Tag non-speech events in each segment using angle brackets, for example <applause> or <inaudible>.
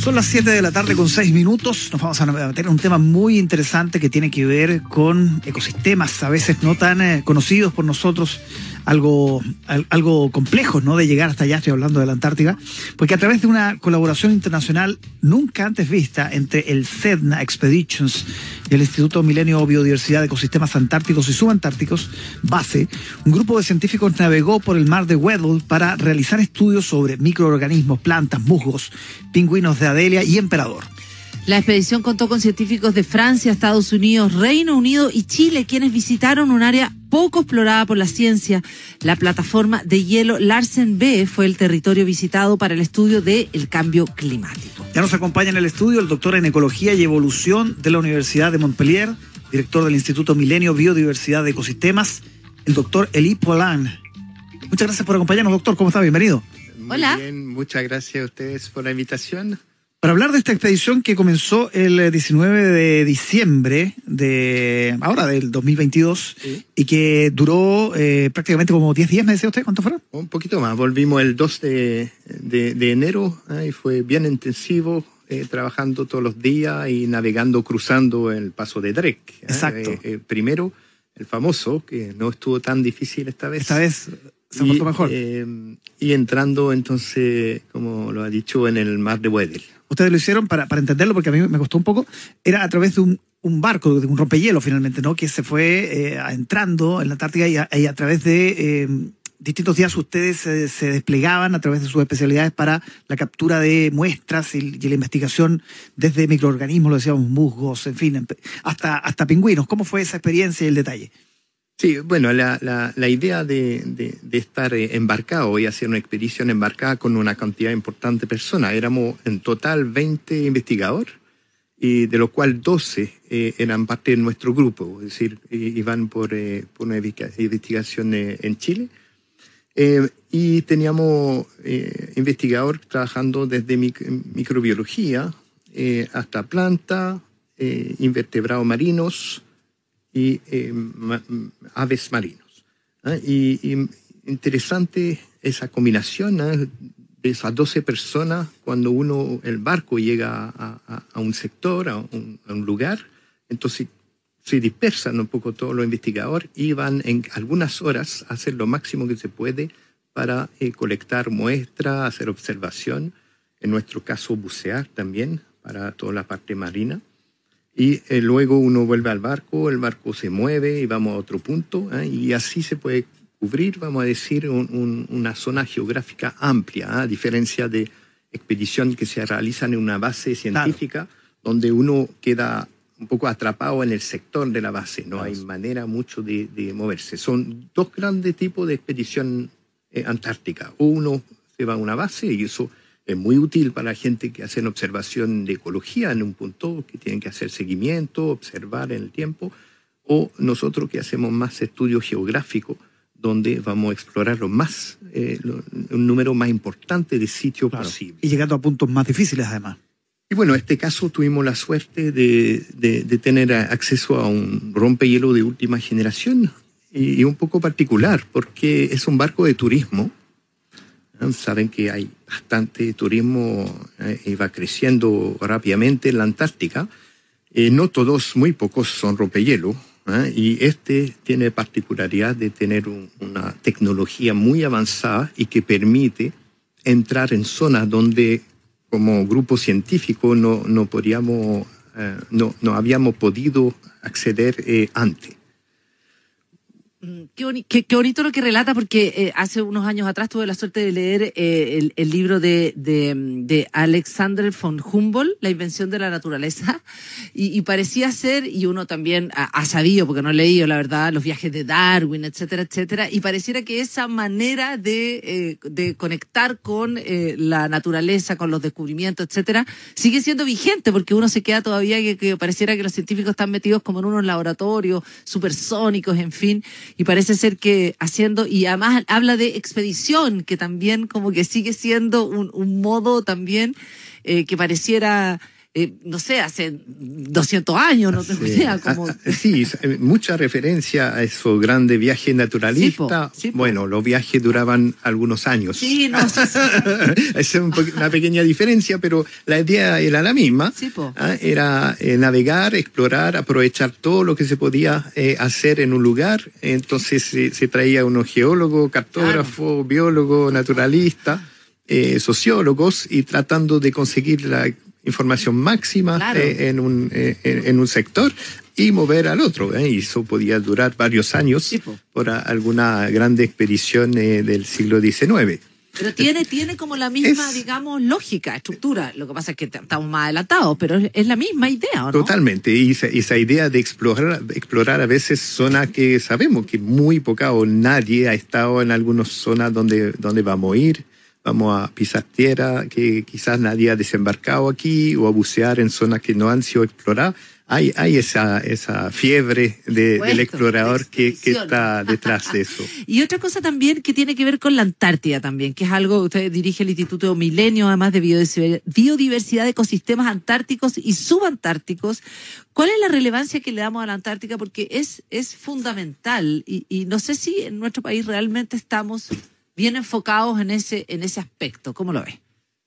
Son las siete de la tarde con seis minutos. Nos vamos a tener un tema muy interesante que tiene que ver con ecosistemas a veces no tan eh, conocidos por nosotros algo, algo complejo, ¿no? De llegar hasta allá, estoy hablando de la Antártida, porque a través de una colaboración internacional nunca antes vista entre el CEDNA Expeditions y el Instituto Milenio Biodiversidad de Ecosistemas Antárticos y Subantárticos, BASE, un grupo de científicos navegó por el mar de Weddell para realizar estudios sobre microorganismos, plantas, musgos, pingüinos de Adelia y emperador. La expedición contó con científicos de Francia, Estados Unidos, Reino Unido y Chile, quienes visitaron un área poco explorada por la ciencia. La plataforma de hielo Larsen B fue el territorio visitado para el estudio del el cambio climático. Ya nos acompaña en el estudio el doctor en Ecología y Evolución de la Universidad de Montpellier, director del Instituto Milenio Biodiversidad de Ecosistemas, el doctor Eli Polan. Muchas gracias por acompañarnos, doctor. ¿Cómo está? Bienvenido. Hola. Bien, muchas gracias a ustedes por la invitación. Para hablar de esta expedición que comenzó el 19 eh, de diciembre de ahora del 2022 y que duró eh, prácticamente como 10 días, me decía usted, ¿cuánto fueron? Un poquito más, volvimos el 2 de, enero y fue bien intensivo, eh, trabajando todos los días y navegando, cruzando el paso de Drek. Exacto. primero, el famoso, que no estuvo tan difícil esta vez. Esta vez y, mejor. Em, y entrando entonces, como lo ha dicho, en el mar de Weddell. Ustedes lo hicieron para, para entenderlo, porque a mí me costó un poco. Era a través de un, un barco, de un rompehielos finalmente, ¿no? Que se fue eh, entrando en la Antártida y a, través de em, distintos días ustedes se, desplegaban a través de sus especialidades para la captura de muestras y, y la investigación desde microorganismos, lo decíamos, musgos, en fin, hasta, hasta pingüinos. ¿Cómo fue esa experiencia y el detalle? Sí, bueno, la, idea de, estar eh, embarcado y hacer una expedición embarcada con una cantidad importante de personas, éramos en total 20 investigadores, y de los cuales 12 eh, eran parte de nuestro grupo, es decir, iban por, eh, una investigación en Chile. y teníamos investigadores trabajando desde microbiología hasta planta, invertebrados marinos, y eh, mm, aves marinos. ¿ah? Y, interesante esa combinación de esas 12 personas cuando uno, el barco llega a, un sector, a un, a un, lugar, entonces se dispersan un poco todos los investigadores y van en algunas horas a hacer lo máximo que se puede para eh, colectar muestras, hacer observación, en nuestro caso bucear también para toda la parte marina y eh, luego uno vuelve al barco, el barco se mueve y vamos a otro punto. ¿eh? Y así se puede cubrir, vamos a decir, una zona geográfica amplia, ¿eh? a diferencia de expediciones que se realizan en una base científica, donde uno queda un poco atrapado en el sector de la base, no hay manera mucho de, moverse. Son dos grandes tipos de expedición antártica. Uno se va a una base y eso es muy útil para la gente que hacen observación de ecología en un punto, que tienen que hacer seguimiento, observar en el tiempo, o nosotros que hacemos más estudios geográficos, donde vamos a explorar más, eh, un número más importante de sitios posibles. Y llegando a puntos más difíciles además. Y bueno, en este caso tuvimos la suerte de, de, tener acceso a un rompehielo de última generación y un poco particular, porque es un barco de turismo Saben que hay bastante turismo eh, y va creciendo rápidamente en la Antártica. y eh, no todos, muy pocos son rompehielos. ¿eh? Y este tiene particularidad de tener una tecnología muy avanzada y que permite entrar en zonas donde como grupo científico no, no, podíamos, eh, no, no habíamos podido acceder antes. Mm, qué, bonito lo que relata, porque eh, hace unos años atrás tuve la suerte de leer eh, el, libro de, Alexander von Humboldt, La invención de la naturaleza, y, parecía ser, y uno también ha, sabido, porque no he leído, la verdad, los viajes de Darwin, etcétera, etcétera, y pareciera que esa manera de, eh, conectar con la naturaleza, con los descubrimientos, etcétera, sigue siendo vigente, porque uno se queda todavía que, pareciera que los científicos están metidos como en unos laboratorios supersónicos, en fin, y parece ser que haciendo, y además habla de expedición, que también como que sigue siendo un, modo también eh, que pareciera eh, no sé, hace 200 años, no tengo Sí, ah, eh, eh, mucha referencia a esos grandes viajes naturalistas. bueno, los viajes duraban algunos años. Sí, no. <laughs> es una pequeña diferencia, pero la idea era la misma. ¿ah? Era navegar, explorar, aprovechar todo lo que se podía hacer en un lugar. Entonces se traía unos geólogos, cartógrafos, biólogo, biólogos, naturalistas. sociólogos y tratando de conseguir la información máxima eh, en, un, eh, en, un sector y mover al otro. ¿eh? Y eso podía durar varios años por alguna gran expedición del siglo XIX. Pero tiene, tiene como la misma, digamos, lógica, estructura. Lo que pasa es que estamos más adelantados, pero es la misma idea, ¿no? Totalmente. Y esa, idea de explorar, explorar a veces zonas que sabemos que muy poca o nadie ha estado en algunas zonas donde, donde vamos a ir vamos a pisar tierra que quizás nadie ha desembarcado aquí o a bucear en zonas que no han sido exploradas. Hay, esa, fiebre del explorador que, está detrás de eso. <laughs> y otra cosa también que tiene que ver con la Antártida también, que es algo, que usted dirige el Instituto Milenio, además de biodiversidad de ecosistemas antárticos y subantárticos. ¿Cuál es la relevancia que le damos a la Antártica? Porque es, fundamental y no sé si en nuestro país realmente estamos bien enfocados en ese, en ese aspecto. ¿Cómo lo ves?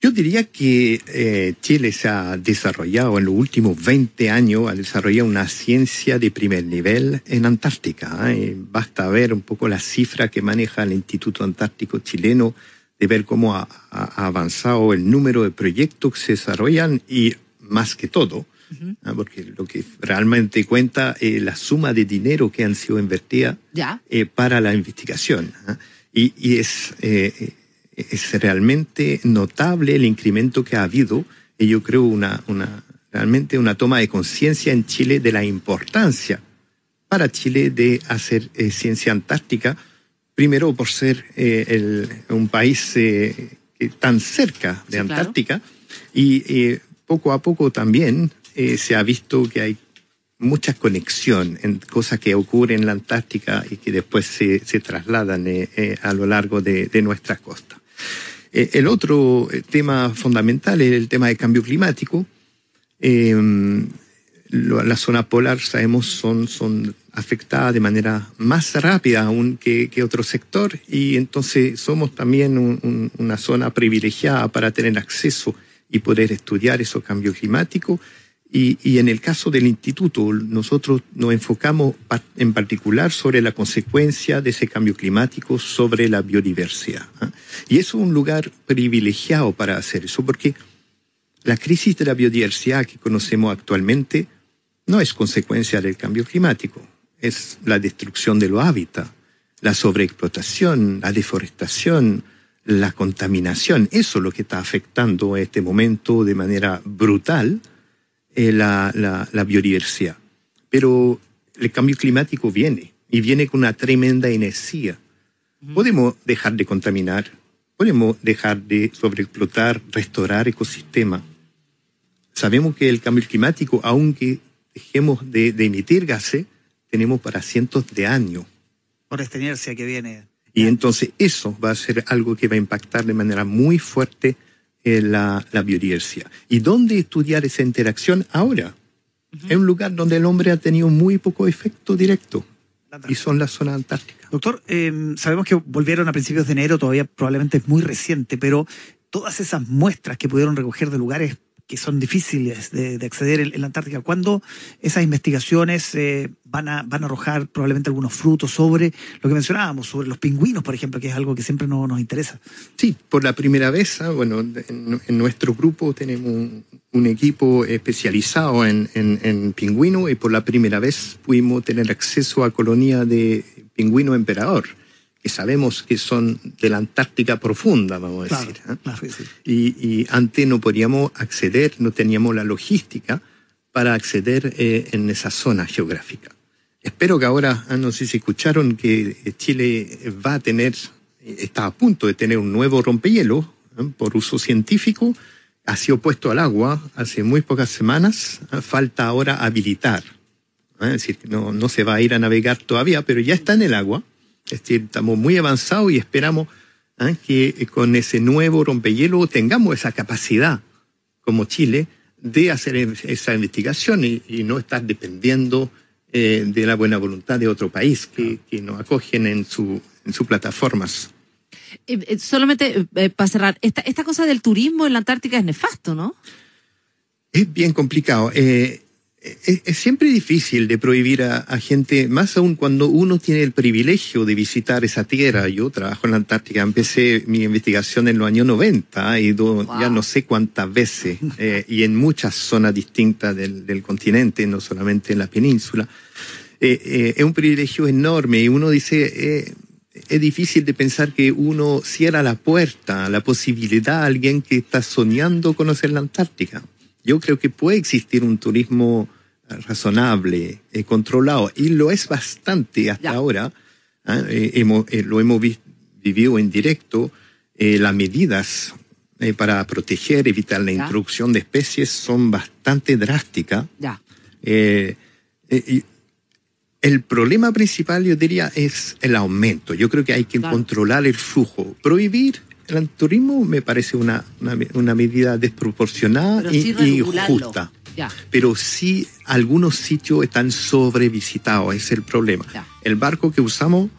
Yo diría que eh, Chile se ha desarrollado en los últimos 20 años, ha desarrollado una ciencia de primer nivel en Antártica. ¿eh? Basta ver un poco la cifra que maneja el Instituto Antártico Chileno, de ver cómo ha, avanzado el número de proyectos que se desarrollan y más que todo, ¿eh? porque lo que realmente cuenta es la suma de dinero que han sido invertidas para la investigación. Y, es, eh, es realmente notable el incremento que ha habido y yo creo una, una realmente una toma de conciencia en Chile de la importancia para Chile de hacer eh, ciencia antártica, primero por ser eh, un país tan cerca de Antártica y poco a poco también se ha visto que hay mucha conexión en cosas que ocurren en la Antártica y que después se, se trasladan eh, eh, a lo largo de, de nuestra costa. Eh, el otro tema fundamental es el tema de cambio climático. Em, la zona polar, sabemos, son, son afectadas de manera más rápida aún que, que otro sector y entonces somos también una zona privilegiada para tener acceso y poder estudiar esos cambios climáticos y, en el caso del instituto, nosotros nos enfocamos en particular sobre la consecuencia de ese cambio climático sobre la biodiversidad. ¿ah? Y es un lugar privilegiado para hacer eso, porque la crisis de la biodiversidad que conocemos actualmente no es consecuencia del cambio climático, es la destrucción de los hábitats, la sobreexplotación, la deforestación, la contaminación. Eso es lo que está afectando en este momento de manera brutal eh, la, la, biodiversidad. Pero el cambio climático viene y viene con una tremenda energía. Podemos dejar de contaminar, podemos dejar de sobreexplotar, restaurar ecosistemas. Sabemos que el cambio climático, aunque dejemos de, de, emitir gases, tenemos para cientos de años. Por esta inercia que viene. Y entonces eso va a ser algo que va a impactar de manera muy fuerte la, la, biodiversidad. ¿Y dónde estudiar esa interacción ahora? Es En un lugar donde el hombre ha tenido muy poco efecto directo. Y son las zonas antárticas. Doctor, em, sabemos que volvieron a principios de enero, todavía probablemente es muy reciente, pero todas esas muestras que pudieron recoger de lugares que son difíciles de, acceder en, la Antártica, ¿cuándo esas investigaciones eh, van, a, van a arrojar probablemente algunos frutos sobre lo que mencionábamos, sobre los pingüinos, por ejemplo, que es algo que siempre no, nos interesa? Sí, por la primera vez, ah, bueno, en, nuestro grupo tenemos un, equipo especializado en, en, pingüino y por la primera vez pudimos tener acceso a colonia de pingüino emperador sabemos que son de la Antártica profunda, vamos a decir. ¿eh? y, antes no podíamos acceder, no teníamos la logística para acceder eh, en esa zona geográfica. Espero que ahora, ah, no sé si escucharon, que eh, Chile va a tener, está a punto de tener un nuevo rompehielos, por uso científico, ha sido puesto al agua hace muy pocas semanas, ah, falta ahora habilitar. Es decir, no, no se va a ir a navegar todavía, pero ya está en el agua este, estamos muy avanzados y esperamos ¿ah? que eh, con ese nuevo rompehielo tengamos esa capacidad como Chile de hacer e, esa investigación y, no estar dependiendo eh, de la buena voluntad de otro país que, nos acogen en, su, en sus plataformas. Eh, solamente para cerrar, esta, cosa del turismo en la Antártica es nefasto, ¿no? Es bien complicado es, siempre difícil de prohibir a, gente, más aún cuando uno tiene el privilegio de visitar esa tierra. Yo trabajo en la Antártica, empecé mi investigación en los años 90, y ya no sé cuántas veces <laughs> eh, y en muchas zonas distintas del, del, continente, no solamente en la península. Eh, eh, es un privilegio enorme y uno dice, es difícil de pensar que uno cierra la puerta la posibilidad a alguien que está soñando conocer la Antártica. Yo creo que puede existir un turismo razonable, eh, controlado, y lo es bastante hasta ahora. ¿ah? Eh, eh, lo hemos vivido en directo. las medidas para proteger, evitar la introducción de especies son bastante drásticas. el problema principal, yo diría, es el aumento. Yo creo que hay que controlar el flujo. Prohibir el anturismo me parece una, medida desproporcionada y, injusta pero sí, algunos sitios están sobrevisitados, es el problema. El barco que usamos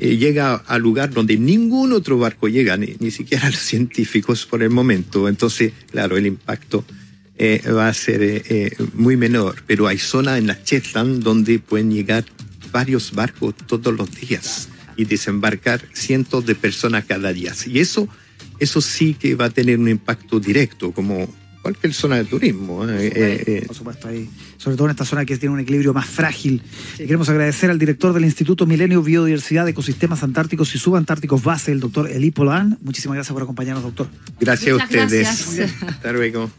eh, llega al lugar donde ningún otro barco llega, ni, siquiera <laughs> los científicos por el momento. Entonces, claro, el impacto eh, va a ser eh, muy menor, pero hay zonas en la Chetland donde pueden llegar varios barcos todos los días y desembarcar cientos de personas cada día. Y eso, eso sí que va a tener un impacto directo, como cualquier zona de turismo. Eh, eh, eh. por, supuesto, ahí. Sobre todo en esta zona que tiene un equilibrio más frágil. Queremos agradecer al director del Instituto Milenio Biodiversidad, de Ecosistemas Antárticos y Subantárticos Base, el doctor Eli Muchísimas gracias por acompañarnos, doctor. Gracias a ustedes. Hasta luego.